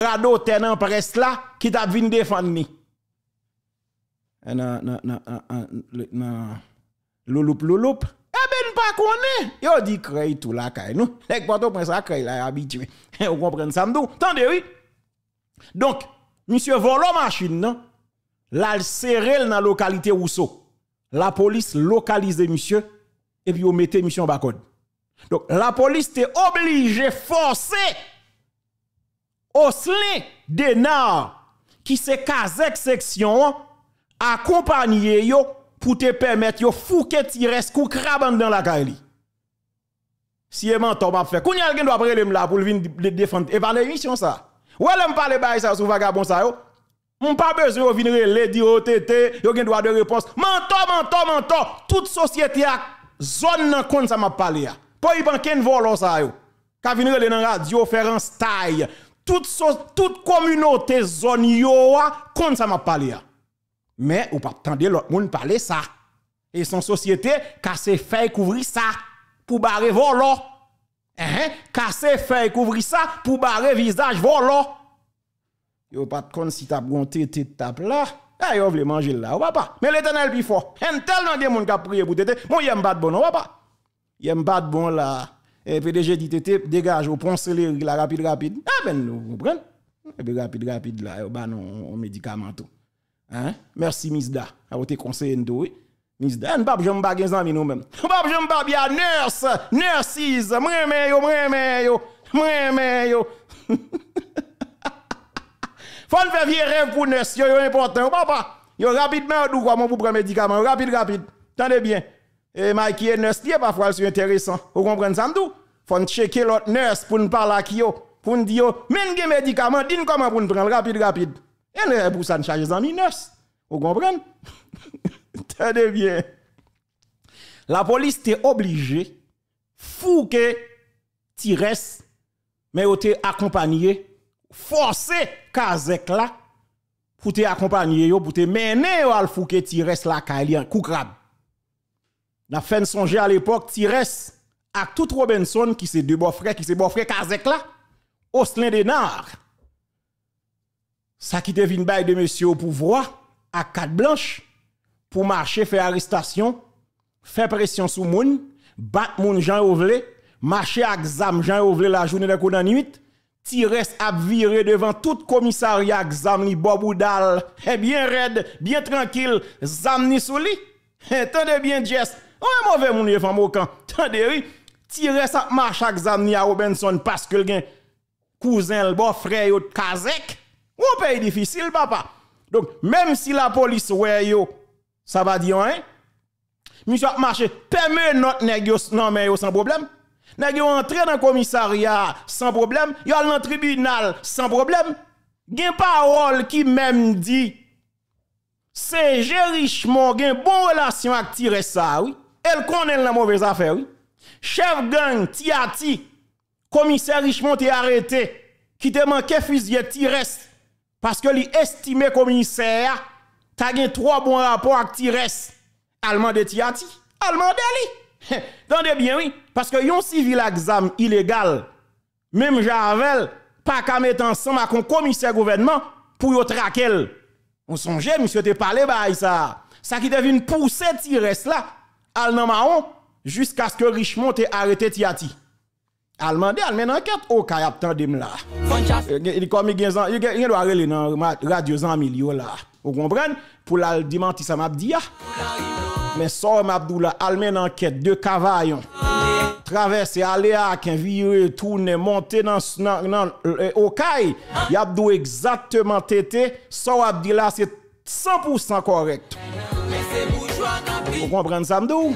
Rado tenant presse là qui t'a vienne défendre ni. Eh, na na na na louloup louloup. Eh ben pas connait. Yo dit crée tout la caille nous. Lèk porto prince a crey la habitué. Vous comprenez ça m'dou. Tendez oui. Donc monsieur volo machine non. La serrel dans localité Rousseau. La police localise monsieur et puis on mettait monsieur en bas Donc la police était obligée forcée... Oslin Denar, qui se Kazek section, accompagné yo pour te permettre yo fouke tires kou kraban dans la kaili. Si e menton m'a fait, koun yalgen doit prendre là pour venir défendre. Et par l'émission ça. Ou elle parle bail ça sou vagabond ça yo. M'on pas besoin de venir les dire au tété, yo gen droit de réponse. Menton, menton, menton, toute société a zone nan kon ça m'a parlé ya. Pas y ban ken volo ça yo. Ka venir le nan radio faire un style toute toute communauté zone yoa comme ça m'a parlé mais ou pas attendre l'autre monde parler ça et son société casser fait couvrir ça pour barrer volo hein casser fait couvrir ça pour barrer visage volo yo pas de si t'as gonté tête tape là ah yo vle manger là ou pas mais l'éternel plus fort en tellement de monde qui a prié pour tête moi y'a pas de bon ou pas y'a pas de bon là et PDG dit, tété dégage, au prend céleri, la rapide, rapide. Ah ben, vous comprenez? Et puis rapide, rapide, là, bah non, on médicament tout. Hein? Merci, Miss A votre ah, conseil, nous, oui. Miss Da, nous pas besoin de gens amis nous-mêmes. Nous pas besoin de nurse, nurses, m'remé yo, m'remé yo, m'remé Faut faire vieux rêve pour nurse, yo, yo important, papa. Yo rapidement, nous, comment vous prenez médicament, rapide, rapide. Tendez bien. Et Mikey et nurse, parfois, c'est intéressant. Vous comprenez ça, nous? faut checker l'autre nurse pour nous parler à qui pour nous dire, men des médicament, dis comment pour nous prendre rapide, rapide. Et là, pour ça, nous charger amis nurse. Vous comprenez? Tenez bien. La police était obligée, fouke, tires, mais vous te accompagné, forcé, kazek là, pour te accompagner, pour te mener à fouke, tiresse la kaili, koukrab. N'a fait songe à l'époque, tires, ak tout Robinson ki se debofre, ki se bofre kazek la, oslen denar. Sa kite vin bay de mesye ou pouvroy, ak kat blanche, pou mache fe arrestasyon, fe presyon sou moun, bat moun Jean Ovelet, mache ak Zam Jean Ovelet la jounen de kou nan nuit, ti res ap vire devan tout komisariak Zam ni Bob Oudal, e eh bien red, bien tranqil, Zam ni Souli, entende bien Jess, On est mauvais moun yon femme aucun. Tendez, oui. tirer sa marche à Xamni à Robinson parce que le cousin, le beau frère, yon kazek. Ou pays difficile, papa. Donc, même si la police ouais yo, ça va dire, hein? Monsieur marché, permet notre négociation, non mais sans problème. Nèg entré dans commissariat sans problème, y a dans tribunal sans problème. Gen parole qui même dit c'est a une bon relation avec tirer ça oui elle connaît la mauvaise affaire, oui. Chef gang, Tiati, commissaire Richemont est arrêté, qui te manque fusil Tires, parce que lui estime commissaire, t'a gagné trois bons rapports avec Tires, allemand de Tiati, allemand de lui. Tendez bien, oui, parce que yon civil exam illégal, même Javel, pas qu'à mettre ensemble avec un commissaire gouvernement pour yon traquer. On songeait, monsieur, te parlé, bah, ça. Ça qui devine pousser Tires là, Al nan maon, Jusk aske Richemont te arete ti ati. Al mande, al men anket, Okay ap tan dem la. Nye do a rele nan radio zan mil yo la. Ou kompren? Pou la dimanti sa mabdi ya. Ah. Men so mabdou la, Al men anket, De kavayon. Travesse alea, ah, Ken viye toune, Monte nan Okay, Yabdou euh, ekzaktman tete, So mabdou la, Se 100% korekto. Al nan maon, Vous comprenez ça, Mdou?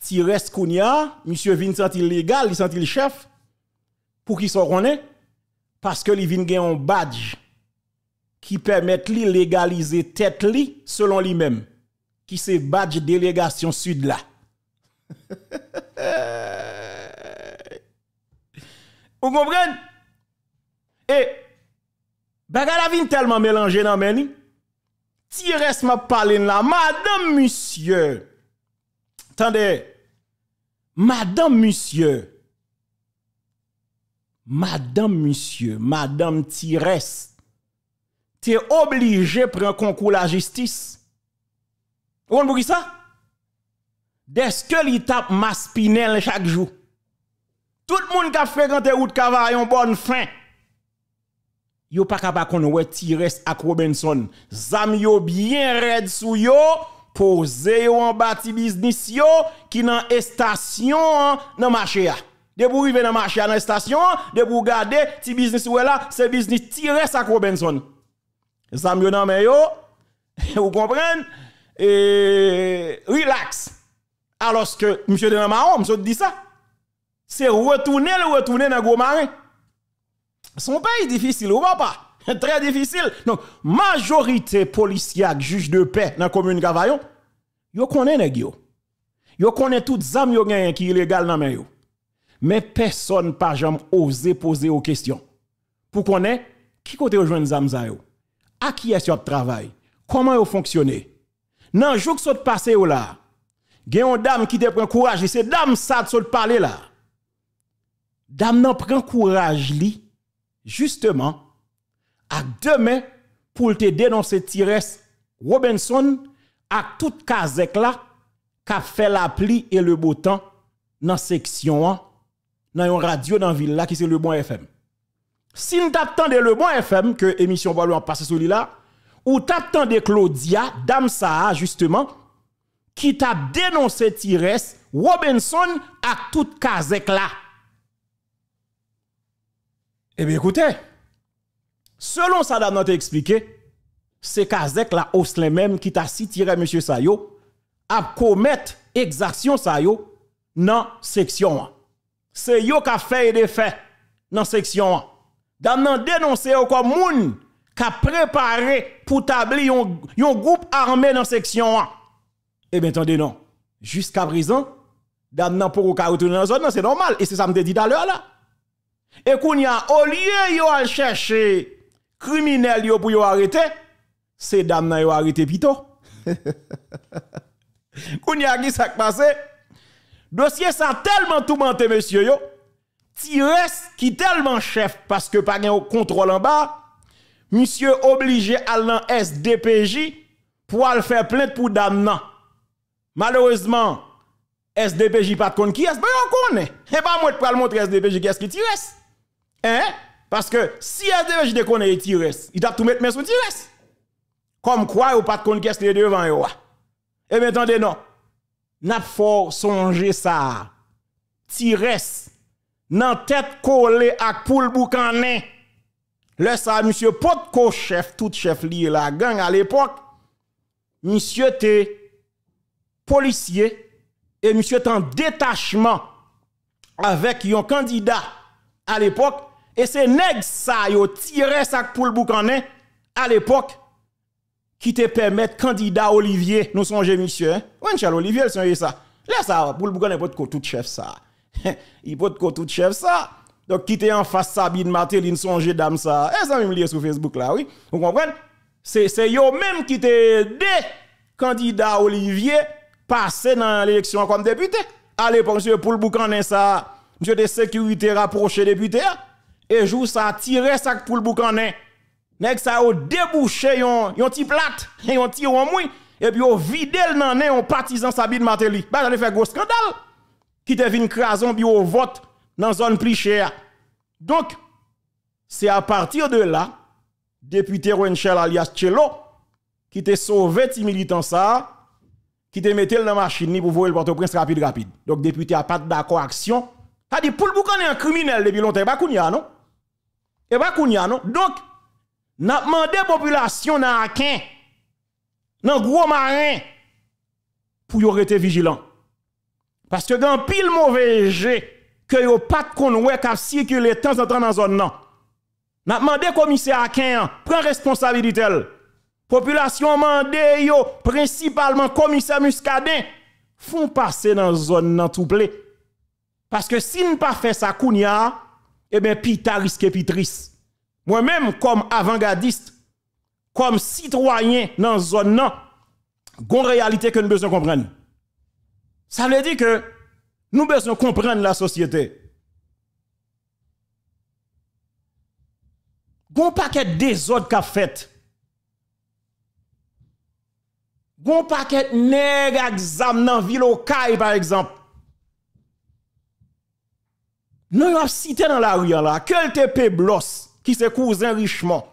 Si reste qu'on monsieur Vincent, il légal, il sent-il chef, pour qu'il s'en connaît, parce que il vin ont un badge qui permet de légaliser tête li selon lui-même, qui c'est badge délégation sud là. Ou kompren? E, baga la vin telman melange nan meni, ti res ma palin la, madame musye, tande, madame musye, madame musye, madame ti res, ti obli je pre un konkou la jistis. Ou konpren pou ki sa? Deske li tap ma spinel chak jou. Tout le monde qui a fréquenté route Cava une bonne fin. Yo pas capable qu'on ouais Tires à Robinson. Zam bien red sou yo, posé en bâti business yo qui nan station hein, nan marché a. De pour river nan marché dans station, de pour garder ti business ou là, c'est business Tires à Robinson. Zam yo nan yo, vous comprenez Et relax. Alors que monsieur de Mahon, monsieur dit ça c'est retourner le retourner dans gros marin. Son pays difficile, ou pas? Très difficile. Donc, majorité policière, juge de paix dans la commune Gavayon, yo connaît nèg yo. Yo connaît toutes les yo qui qui illégal dans yo. Mais personne par jamais osé poser aux questions. Pour connait qui côté rejoindre zam za yo. À qui est-ce que travail? Comment yo Dans Nan jour qui sont passé là. a une dame qui te prend courage, c'est dame ça qui parler là. Dam nan pren kouraj li, Justeman, Ak deme pou lte denonse Tires Robinson, Ak tout kazek la, Ka fe la pli e le botan nan seksyon an, Nan yon radio nan villa ki se Le Bon FM. Sin ta tande Le Bon FM, Ke emisyon walo an pase sou li la, Ou ta tande Claudia, Dam sa a, Justeman, Ki ta denonse Tires Robinson, Ak tout kazek la, Eh bien, écoutez, selon ça, dame, expliqué, c'est Kazek, la Oslin même, qui t'a tiré, M. Sayo, à commettre exaction Sayo dans section 1. C'est yo qui a fait des faits dans section 1. a dénoncé comme moun qui a préparé pour tabler un groupe armé dans section 1. Eh bien, attendez, non. Jusqu'à présent, dame, pour retourne dans la zone, c'est normal. Et c'est ça que je dit tout à l'heure là. Et qu'on y a, au lieu yo al chercher criminel yo pour yo arrêter, ces dames nan yo arrêté pito. qu'on y a qui s'est passé? Dossier ça tellement tout tourmenté monsieur yo. Tires qui tellement chef parce que pas au contrôle en bas. Monsieur obligé à l'an SDPJ pour aller faire plainte pour dame là Malheureusement, SDPJ pas de compte qui est, ben on connaît. Et pas moi pour le montrer SDPJ qui est-ce qui tires. Eh, paske si yade vej de kone yé Tires, i dap tou met men sou Tires, kom kwa ou pat kon kes le devan yo a. E men tande non, nap for sonje sa, Tires, nan tet kole ak pou l'boukanen, le sa, monsye pot ko chef, tout chef li la gang, al epok, monsye te, polisye, e monsye ten detachman, avek yon kandida, al epok, Et c'est nèg ça yo tiré ça pour le à l'époque qui te permet candidat Olivier, nous songez monsieur. Hein. Michel, Olivier, le songez ça. Là ça pour le boucanin pas de tout chef ça. Il pas de tout chef ça. Donc qui te en face Sabine ne songe dame ça. Et eh, ça même lié sur Facebook là, oui. Vous comprenez C'est yo même qui te des candidat Olivier passé dans l'élection comme député. Allez, l'époque monsieur pour le ça, monsieur de sécurité rapproché député. Hein et joue ça tirer ça pour le boucanet nèg ça au débouché yon yon petit plate yon petit en moins et puis au vide nan né yon partisan Sabine Mateli bah ça fait gros scandale qui te vinn crason puis au vote dans zone plus chère donc c'est à partir de là député Renchel alias Chelo qui te sauvé ti militant ça qui te mettait dans la machine pour voir le porte prince rapide rapide donc député a pas d'accord action ça dit pour le est un criminel depuis longtemps pas bah, kounya non et pas Donc, n'a demandé population n'a qu'un, gros marin, pour y aurait été vigilant. Parce que dans pile mauvais jet, que yo pas de ouais circuler temps en temps dans zone non. N'a demandé commissaire Akin, prend responsabilité. Population mandé yo, principalement commissaire Muscadin, font passer dans zone non tout Parce que si ne pas fait ça kounya, eh bien, pita risque Moi-même, comme avant-gardiste, comme citoyen dans cette zone, non, une réalité que nous besoin comprendre. Ça veut dire que nous besoin comprendre la société. Gon paquet désordre qu'a fait. Gon paquet nèg examen dans ville au par exemple. Nous avons cité dans la rue là, quel te Peblos, qui se cousin richement,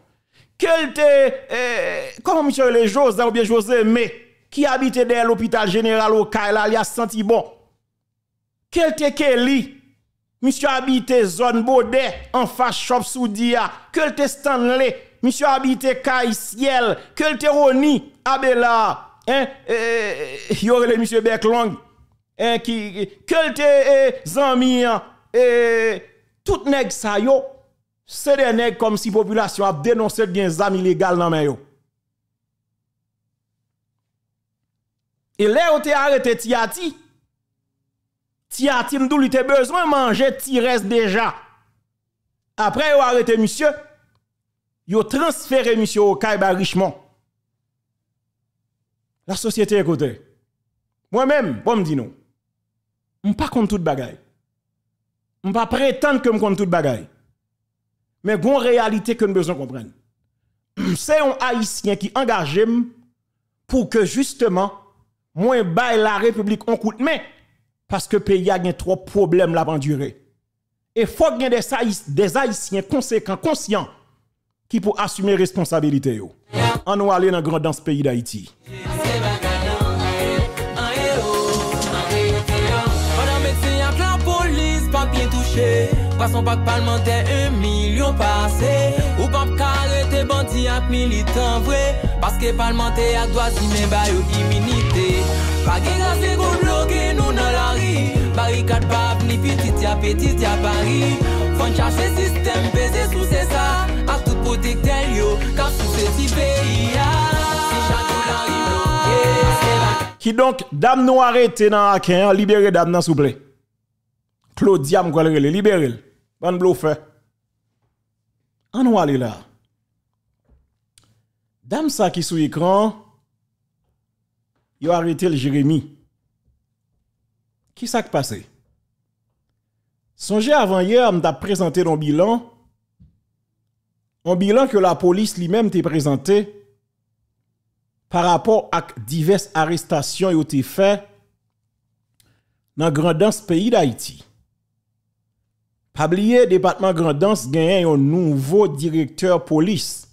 quel te, eh, comme comment monsieur le José ou bien José, mais qui habitait derrière l'hôpital général au a senti bon. quel te Kelly, monsieur habite zone Baudet, en face Shop Soudia, quel te Stanley, monsieur habite quel te Roni Abela, ah, hein, eh, eh, aurait le monsieur Beklong, hein, qui, Quel te Zamian, et tout nèg yo, c'est des nèg comme si population a dénoncé des amis illégales dans main yo. Et là, on te arrêté Tiati. Tiati, m'dou lui te besoin manger reste déjà. Après, on arrêté monsieur. Yo transféré monsieur au Kaiba Richmond. La société est Moi-même, bon me dis non. pas contre toute bagaille. Je ne pas prétendre que je compte tout le bagaille. Mais une réalité que nous besoin comprendre. C'est un haïtien qui engage pour que justement moins la République en coûte mais parce que le pays a gen trop problèmes là durer. Et il faut que des haïtiens conséquents conscients qui pour assumer responsabilité yo. On nous aller dans grand dans ce pays d'Haïti. Kwa son pak palman te e milyon pase Ou pamp kare te bandi ap militan vwe Paske palman te ak doazi men bayo iminite Page grase go bloke nou nan lari Barikat pap ni fitit ya petit ya pari Fonk chache sistem beze sou se sa Ak tout potek tel yo Kap sou se si beya Si chak nou lanri bloke Ki donk dam nou arete nan aken Libere dam nan souble Klo diam kwa li li libere li Ban bluffe. En ou aller là. Dame ça qui sous écran, yo arrêté le Jérémy. Qui ça qui passé? Songez avant hier, m'a présenté un bilan. Un bilan que la police lui-même t'a présenté par rapport à diverses arrestations qui ont été faites dans le pays d'Haïti. Pabliye depatman grandans gen yon nouvo direkteur polis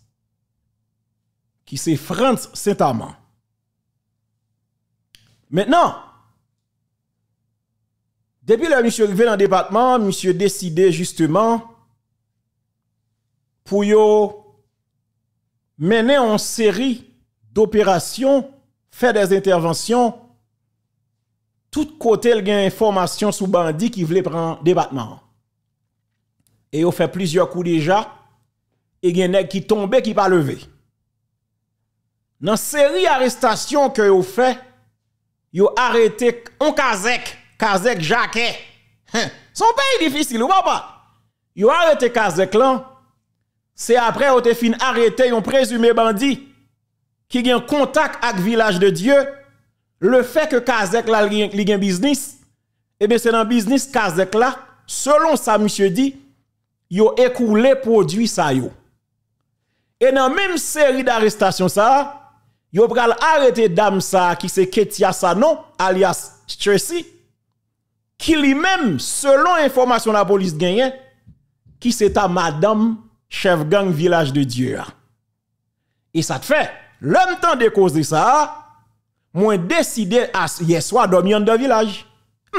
ki se frant sentaman. Mètenan, depi la mèche ven an depatman, mèche deside justeman pou yo menen an seri d'opérasyon, fè des intervansyon, tout kote l gen informasyon sou bandi ki vle pran depatman an. et ont fait plusieurs coups déjà, et il y a qui tombent qui pas levé. Dans série arrestation que ont fait, vous arrêté un Kazek, Kazek Jacquet. C'est hein? Son pays difficile, ou pas? Ils arrêté Kazek là. C'est après ont fin arrêté un présumé bandit qui a un contact avec village de Dieu. Le fait que Kazek là, un business, eh bien c'est dans business Kazek là, selon ça monsieur dit, yo écoulé produit ça yo. Et dans même série d'arrestations ça, yo pral arrêter dame ça qui c'est Ketia Sanon alias Tracy qui lui-même selon information la police qui c'est ta madame chef gang village de Dieu. Et ça te fait l'homme temps de causer ça, moi décidé à hier soir dormir dans village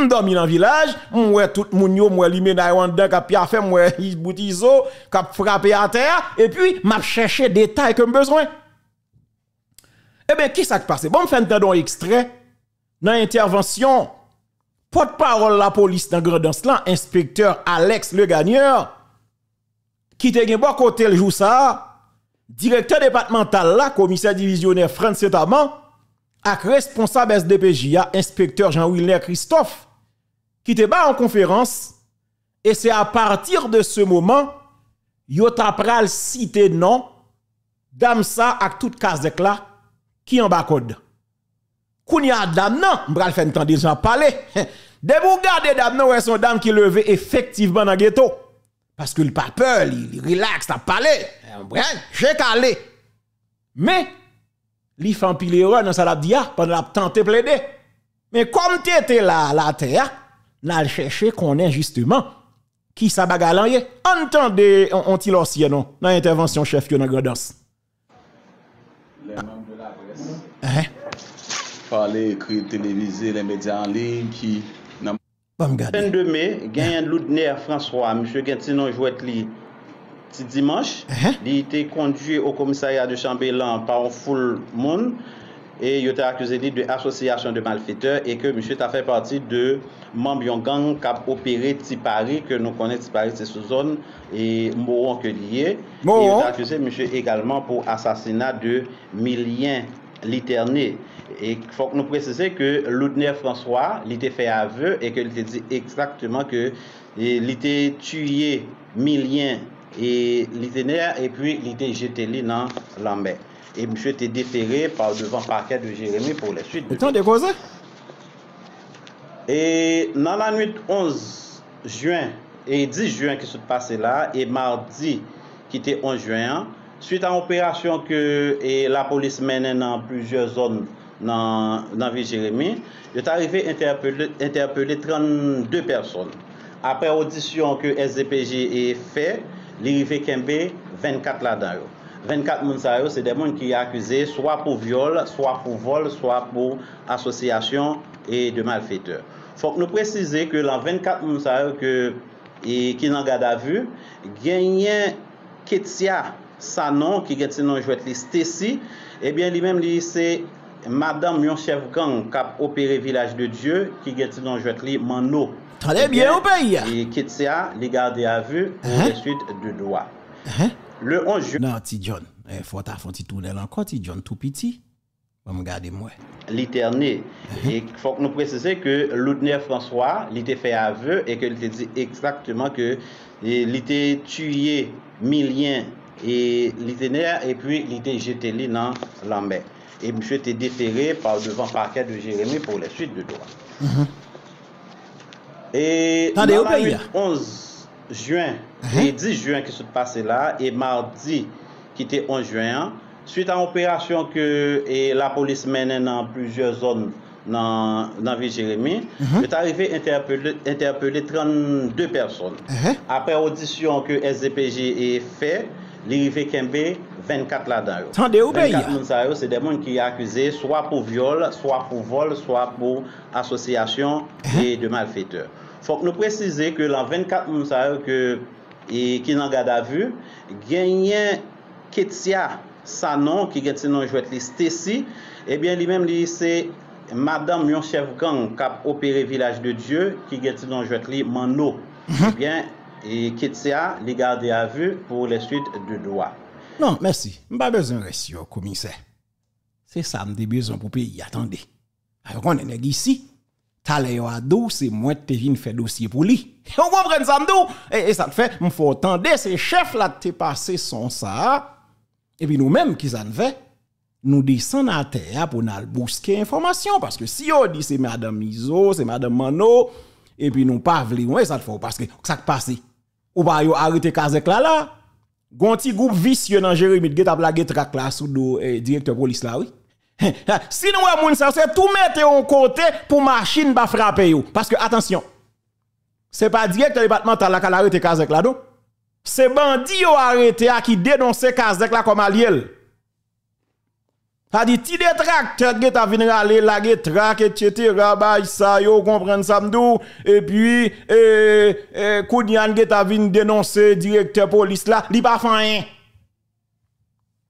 dormi dans le village, moi tout moun yo, moi li ménay wanda kap a fait, moi boutizo, kap frappé à terre et puis m'a cherché détail que besoin. Eh bien, qui ça qui passe? Bon, fait un extrait dans intervention porte-parole la police dans Grand là, inspecteur Alex Le Gagneur qui te gen bon côté le jour ça, directeur départemental là, commissaire divisionnaire France Taman ak responsabè SDPJA, inspektèr Jean-Wilner Christophe, ki te ba an konferans, e se a partir de se mouman, yo tap ral site nan, dam sa ak tout kazek la, ki an bakod. Koun ya dam nan, mbral fen tan dizan pale, de bou gade dam nan, wè son dam ki leve efektivman nan ghetto, paske l pape, li relax, ta pale, mbral, jekale, me, Li fan pilero nan sal ap diya, ah, pan nan ap tan te ple de. Men kom te te la, la te ya, nan al chèche konen jisteman, ki sa baga lan ye, an tan de ontil osye non, nan intervensyon chèf yo nan Gredos. Le manm de la Gredos, eh, pale ekri televize, le medya anling ki nan... Bon, Pende me, gen yon lout ner François, mchè gen ti non jwet li... Ti dimanche, a uh-huh. été conduit au commissariat de Chambelan par un foul monde. et il était accusé de malfaiteurs de malfaiteurs et que Monsieur a fait partie de membres gang qui opéré opéré paris que nous connaissons Tipari, c'est sous zone, et Moron mouron lié. Il il accusé accusé également également pour de Milien Literné. Et il faut que nous préciser que Loudner François, il fait aveu et qu'il a dit exactement que il était tué Milien E li dener e pi li de jeteli nan lambe. E mouche te deterre par devan parker de Jeremie pou le suite. E ton de voze? E nan nanuit 11 juen, e 10 juen ki se pase la, e mardi ki te 11 juen, suite an operasyon ke la polis menen nan plujer zon nan vi Jeremie, yo te arrive interpele 32 person. Apre audisyon ke SDPG e fey, Li rive kembe, 24 la dan yo. 24 moun sa yo se demoun ki akuse swa pou viol, swa pou vol, swa pou asosyasyon e de malfeteur. Fok nou prezise ke la 24 moun sa yo e, ki nan gada vu, genyen ket siya sa nan, ki genyen se nan jwet li stesi, ebyen li mem li se Madame Mionchevkan kap opere vilaj de Diyo ki geti non jwet li man nou. Tade mwen ou peyi ya? E ki tse a li gade avu de suite de doa. He? Le on jwet... Nan ti Diyon, eh, fwa ta fon ti toune lanko ti Diyon, tou piti. Mwen mwen gade mwen. Li terni. E fwa k nou preseze ke loutner François li te fè avu e ke li te di exaktman ke e, li te tuye milyen e li tene a e pwi li te jete li nan lambe. E mouche ete detere par devan parke de Jeremie pou mm-hmm. la uh-huh. suite de doa. E 11 juen, 10 juen ki se pase la, e mardi ki te 11 juen, suite a operasyon ke la polis menen nan plusieurs zon nan vi Jeremie, mm-hmm. ete areve interpele 32 person. Uh-huh. Apre audisyon ke SDPG e fey, li rive kembe, 24 la dan yo. 24 moun sa yo, se demoun ki akwize swa pou viol, swa pou vol, swa pou asosyasyon de mal feteur. Fok nou prezize ke la 24 moun sa yo e, ki nan gada vu, genyen Ketsia Sanon, ki genye nan jwet li Stessi, li menm li se Madame Mionchevkan kap opere Vilaj de Dieu, ki genye nan jwet li Mano. Biye, et Ketsia les garder à vue pour les suites de droit. Non, merci. Pas besoin de rester au oh, commissaire. C'est ça, j'ai besoin pour payer. Attendez. Alors on est ici, talé à dos, c'est moi qui te faire dossier pour lui. On comprend ça, et, et ça te fait, il faut attendre ces chefs là te passé son ça. Et puis nous-mêmes, qui ça fait? nous descendons à terre pour nous bousquer information. Parce que si on dit c'est Madame Izo, c'est Madame Mano, et puis nous ne pas ça te fait parce que ça passe ou pas yo arrêter Kazek là là. Gonti groupe vicieux dans Jérémy qui t'a blagué trac là sous do eh, directeur police là oui. si nous moun ça c'est tout mettre en côté pour machine pas frapper parce que attention. C'est pas directeur départemental là qui a arrêté Kazek là non. C'est bandit yo arrêté qui dénonce Kazek là comme allié. Ça dit, ti détracteur qui t'a venu râler, la et etc., bah, ça, yo, comprenne ça, m'dou, et puis, eh, eh, Kounian qui t'a dénoncer directeur police là, li pas fait hein.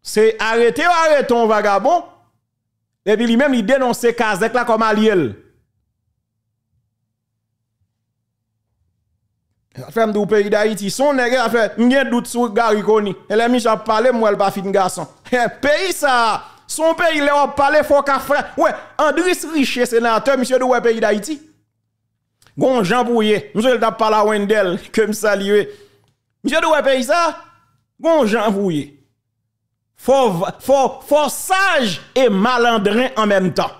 C'est arrêter ou arrête vagabond, et puis lui-même, il dénonce Kazek la comme aliel. Femme du pays d'Haïti, son nègre a fait, m'gien doute sur Garikoni. Elle a mis pale, parlé, moi, elle pas fin garçon. Pays ça! Son peyi le wap pale fok afren. Ouè, Andris Riche, senater, msye de wè peyi d'Haïti, gon jambouye, msye de wè peyi sa, gon jambouye, fò sage e malandren an men tan.